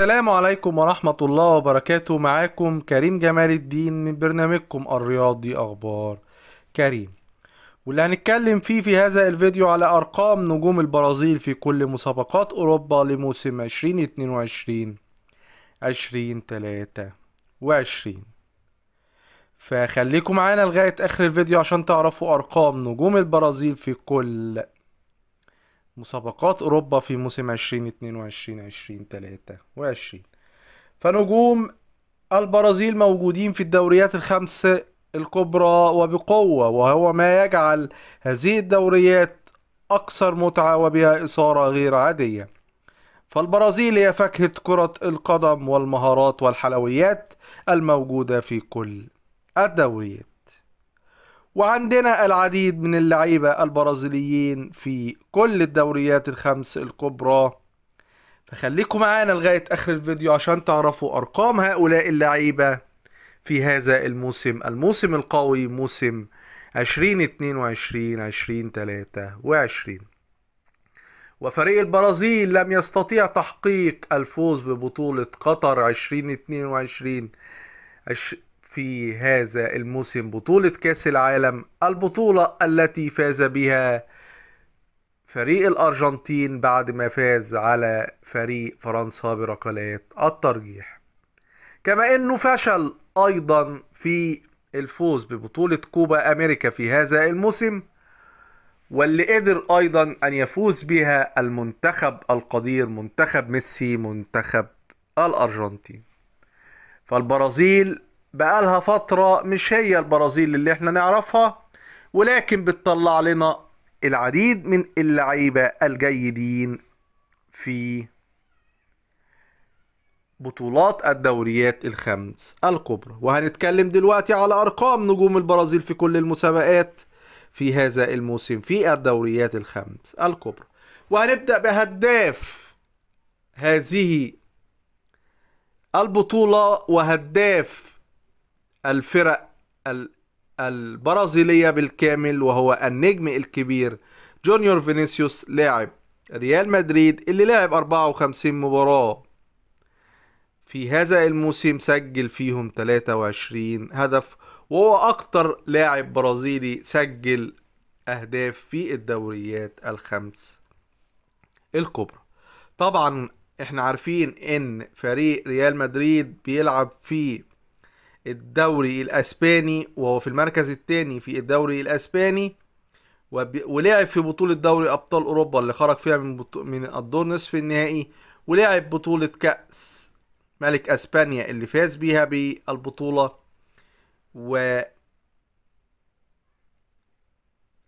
السلام عليكم ورحمة الله وبركاته معاكم كريم جمال الدين من برنامجكم الرياضي أخبار كريم واللي هنتكلم فيه في هذا الفيديو على أرقام نجوم البرازيل في كل مسابقات أوروبا لموسم 2022 2023 فخليكم معانا لغاية آخر الفيديو عشان تعرفوا أرقام نجوم البرازيل في كل مسابقات أوروبا في موسم 2022 2023 فنجوم البرازيل موجودين في الدوريات الخمس الكبرى وبقوة وهو ما يجعل هذه الدوريات أكثر متعة وبها إثارة غير عادية فالبرازيل هي فاكهة كرة القدم والمهارات والحلويات الموجودة في كل الدوريات وعندنا العديد من اللعيبة البرازيليين في كل الدوريات الخمس الكبرى فخليكم معانا لغاية آخر الفيديو عشان تعرفوا أرقام هؤلاء اللعيبة في هذا الموسم الموسم القوي موسم 2022 2023 وفريق البرازيل لم يستطيع تحقيق الفوز ببطولة قطر 2022 في هذا الموسم بطولة كأس العالم البطولة التي فاز بها فريق الأرجنتين بعد ما فاز على فريق فرنسا بركلات الترجيح كما أنه فشل أيضا في الفوز ببطولة كوبا أمريكا في هذا الموسم واللي قدر أيضا أن يفوز بها المنتخب القدير منتخب ميسي منتخب الأرجنتين فالبرازيل بقالها فترة مش هي البرازيل اللي احنا نعرفها ولكن بتطلع لنا العديد من اللعيبة الجيدين في بطولات الدوريات الخمس الكبرى وهنتكلم دلوقتي على أرقام نجوم البرازيل في كل المسابقات في هذا الموسم في الدوريات الخمس الكبرى وهنبدأ بهداف هذه البطولة وهداف الفرق البرازيلية بالكامل وهو النجم الكبير جونيور فينيسيوس لاعب ريال مدريد اللي لعب 54 مباراة في هذا الموسم سجل فيهم 23 هدف وهو أكتر لاعب برازيلي سجل أهداف في الدوريات الخمس الكبرى طبعا احنا عارفين ان فريق ريال مدريد بيلعب في الدوري الاسباني وهو في المركز الثاني في الدوري الاسباني ولعب في بطولة دوري أبطال أوروبا اللي خرج فيها من من الدور نصف النهائي ولعب بطولة كأس ملك أسبانيا اللي فاز بيها بالبطولة و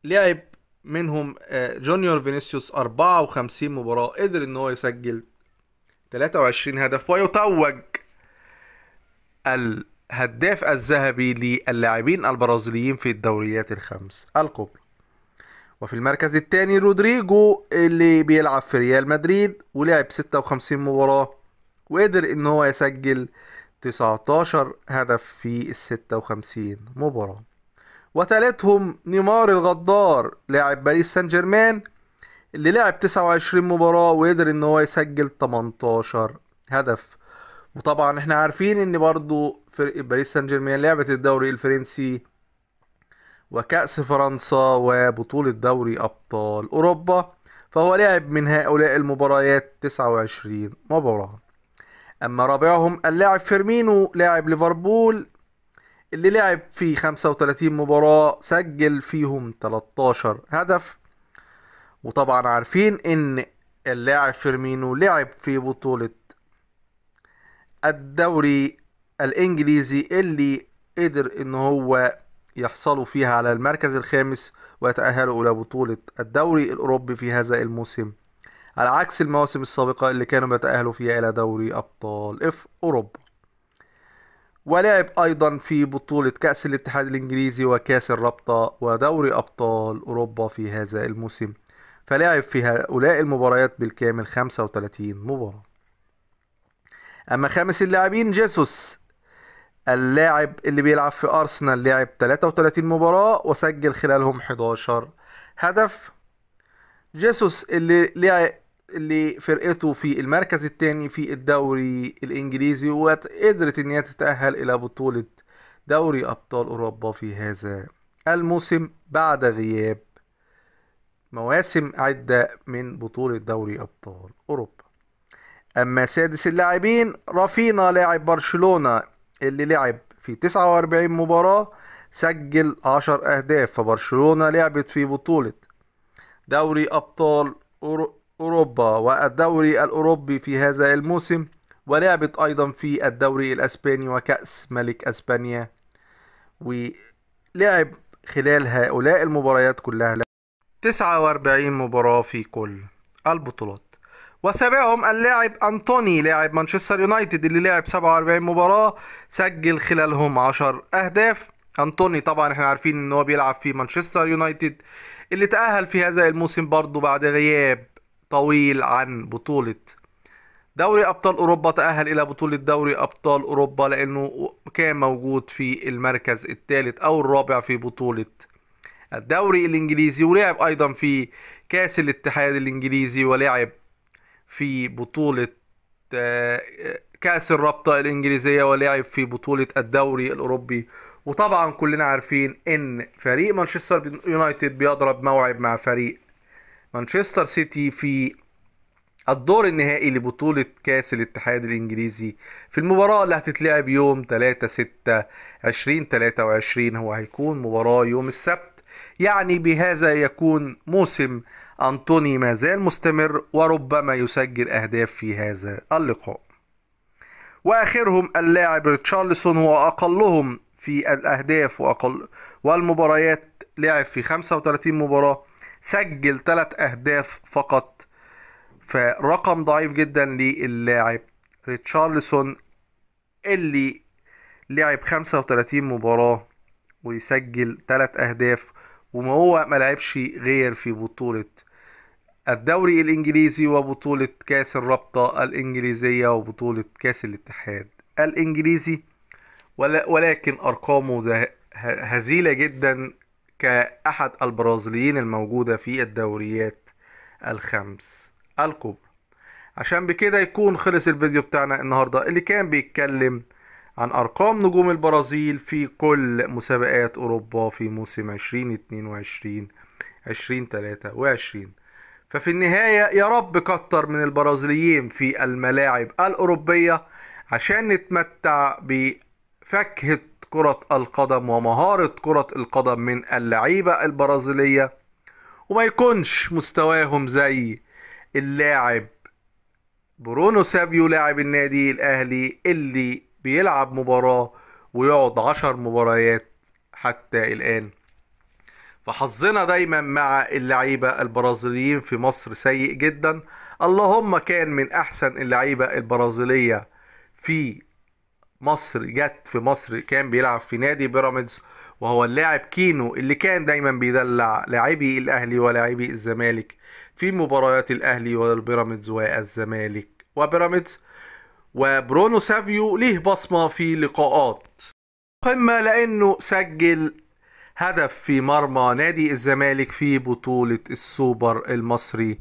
لعب منهم آه، جونيور فينيسيوس 54 مباراة قدر ان هو يسجل 23 هدف ويتوج ال هداف الذهبي للاعبين البرازيليين في الدوريات الخمس الكبرى وفي المركز الثاني رودريجو اللي بيلعب في ريال مدريد ولعب 56 مباراة وقدر ان هو يسجل 19 هدف في ال 56 مباراة وتالتهم نيمار الغدار لاعب باريس سان جيرمان اللي لعب 29 مباراة وقدر ان هو يسجل 18 هدف وطبعا احنا عارفين ان برضو فرق باريس سان جيرمان لعبة الدوري الفرنسي وكأس فرنسا وبطولة دوري أبطال أوروبا فهو لعب من هؤلاء المباريات 29 مباراة أما رابعهم اللاعب فيرمينو لاعب ليفربول اللي لعب في 35 مباراة سجل فيهم 13 هدف وطبعا عارفين ان اللاعب فيرمينو لعب في بطولة الدوري الانجليزي اللي قدر ان هو يحصلوا فيها على المركز الخامس ويتأهلوا إلى بطولة الدوري الأوروبي في هذا الموسم على عكس المواسم السابقة اللي كانوا بيتأهلوا فيها إلى دوري أبطال اف أوروبا ولعب أيضا في بطولة كأس الاتحاد الإنجليزي وكأس الرابطة ودوري أبطال أوروبا في هذا الموسم فلعب في هؤلاء المباريات بالكامل 35 مباراة أما خامس اللاعبين جيسوس اللاعب اللي بيلعب في أرسنال لعب 33 مباراة وسجل خلالهم 11 هدف جيسوس اللي لعب اللي فرقته في المركز الثاني في الدوري الإنجليزي وقدرت إن هي تتأهل إلى بطولة دوري أبطال أوروبا في هذا الموسم بعد غياب مواسم عدة من بطولة دوري أبطال أوروبا أما سادس اللاعبين رافينا لاعب برشلونة اللي لعب في 49 مباراة سجل 10 أهداف فبرشلونة لعبت في بطولة دوري أبطال أوروبا والدوري الأوروبي في هذا الموسم ولعبت أيضا في الدوري الأسباني وكأس ملك أسبانيا ولعب خلال هؤلاء المباريات كلها 49 مباراة في كل البطولات وسابعهم اللاعب أنطوني لاعب مانشستر يونايتد اللي لعب 47 مباراة سجل خلالهم 10 أهداف أنطوني طبعا احنا عارفين ان هو بيلعب في مانشستر يونايتد اللي تأهل في هذا الموسم برضه بعد غياب طويل عن بطولة دوري أبطال أوروبا تأهل إلى بطولة دوري أبطال أوروبا لأنه كان موجود في المركز الثالث أو الرابع في بطولة الدوري الإنجليزي ولعب أيضا في كأس الاتحاد الإنجليزي ولعب في بطولة آه، آه، كأس الرابطة الإنجليزية ولعب في بطولة الدوري الأوروبي وطبعا كلنا عارفين إن فريق مانشستر يونايتد بيضرب موعد مع فريق مانشستر سيتي في الدور النهائي لبطولة كأس الاتحاد الإنجليزي في المباراة اللي هتتلعب يوم 3 6 2023 هو هيكون مباراة يوم السبت يعني بهذا يكون موسم أنطوني ما زال مستمر وربما يسجل أهداف في هذا اللقاء وآخرهم اللاعب ريتشارلسون هو أقلهم في الأهداف وأقل والمباريات لعب في 35 مباراة سجل 3 أهداف فقط فرقم ضعيف جدا للاعب ريتشارلسون اللي لعب 35 مباراة ويسجل 3 أهداف وما هو ملعبش غير في بطولة الدوري الإنجليزي وبطولة كأس الرابطة الإنجليزية وبطولة كأس الاتحاد الإنجليزي ولكن أرقامه هزيلة جدا كأحد البرازيليين الموجودة في الدوريات الخمس الكبرى عشان بكده يكون خلص الفيديو بتاعنا النهاردة اللي كان بيتكلم عن أرقام نجوم البرازيل في كل مسابقات أوروبا في موسم 2022 2023 ففي النهاية يا رب كتر من البرازيليين في الملاعب الأوروبية عشان نتمتع بفاكهة كرة القدم ومهارة كرة القدم من اللعيبة البرازيلية وما يكونش مستواهم زي اللاعب برونو سافيو لاعب النادي الأهلي اللي بيلعب مباراة ويقعد عشر مباريات حتى الآن فحظنا دايما مع اللعيبة البرازيليين في مصر سيء جدا اللهم كان من أحسن اللعيبة البرازيلية في مصر جت في مصر كان بيلعب في نادي بيراميدز وهو اللاعب كينو اللي كان دايما بيدلع لاعبي الاهلي ولاعبي الزمالك في مباريات الاهلي والبيراميدز والزمالك وبيراميدز وبرونو سافيو ليه بصمه في لقاءات قمه لانه سجل هدف في مرمى نادي الزمالك في بطولة السوبر المصري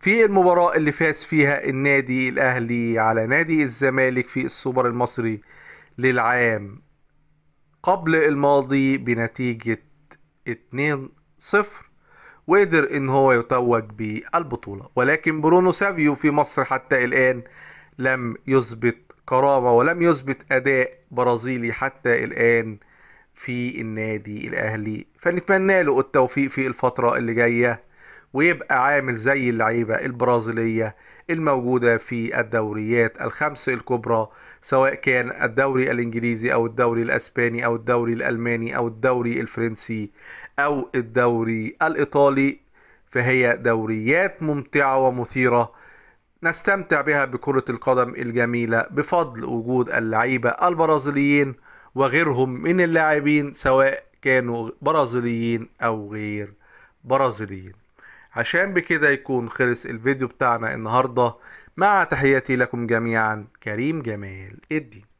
في المباراة اللي فاز فيها النادي الأهلي على نادي الزمالك في السوبر المصري للعام قبل الماضي بنتيجة 2-0 وقدر ان هو يتوج بالبطولة ولكن برونو سافيو في مصر حتى الآن لم يثبت كرامة ولم يثبت أداء برازيلي حتى الآن في النادي الاهلي فنتمنى له التوفيق في الفتره اللي جايه ويبقى عامل زي اللعيبه البرازيليه الموجوده في الدوريات الخمس الكبرى سواء كان الدوري الانجليزي او الدوري الاسباني او الدوري الالماني او الدوري الفرنسي او الدوري الايطالي فهي دوريات ممتعه ومثيره نستمتع بها بكره القدم الجميله بفضل وجود اللعيبه البرازيليين وغيرهم من اللاعبين سواء كانوا برازيليين أو غير برازيليين عشان بكده يكون خلص الفيديو بتاعنا النهاردة مع تحياتي لكم جميعا كريم جمال الدين